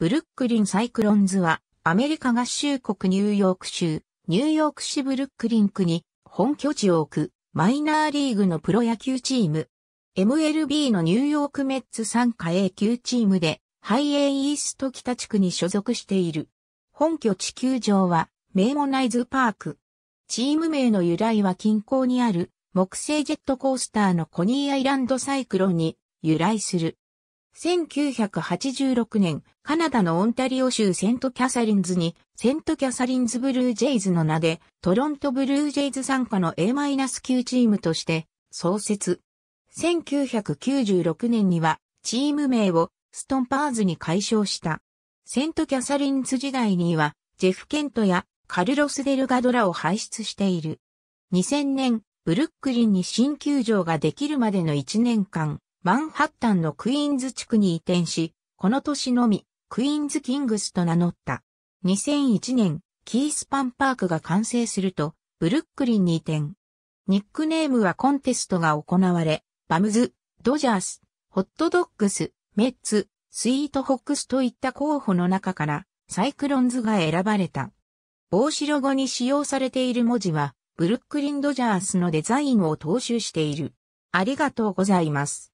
ブルックリンサイクロンズは、アメリカ合衆国ニューヨーク州、ニューヨーク市ブルックリン区に本拠地を置くマイナーリーグのプロ野球チーム。MLB のニューヨークメッツ参加 A 級チームで、ハイエイイースト北地区に所属している。本拠地球場は、メーモナイズパーク。チーム名の由来は近郊にある木製ジェットコースターのコニーアイランドサイクロンに由来する。1986年、カナダのオンタリオ州セントキャサリンズに、セントキャサリンズブルージェイズの名で、トロントブルージェイズ参加の A-9 チームとして創設。1996年には、チーム名をストンパーズに改称した。セントキャサリンズ時代には、ジェフ・ケントやカルロス・デルガドラを輩出している。2000年、ブルックリンに新球場ができるまでの1年間、マンハッタンのクイーンズ地区に移転し、この年のみ、クイーンズキングスと名乗った。2001年、キースパンパークが完成すると、ブルックリンに移転。ニックネームはコンテストが行われ、バムズ、ドジャース、ホットドッグス、メッツ、スイートホックスといった候補の中から、サイクロンズが選ばれた。帽子ロゴに使用されている文字は、ブルックリン・ドジャースのデザインを踏襲している。ありがとうございます。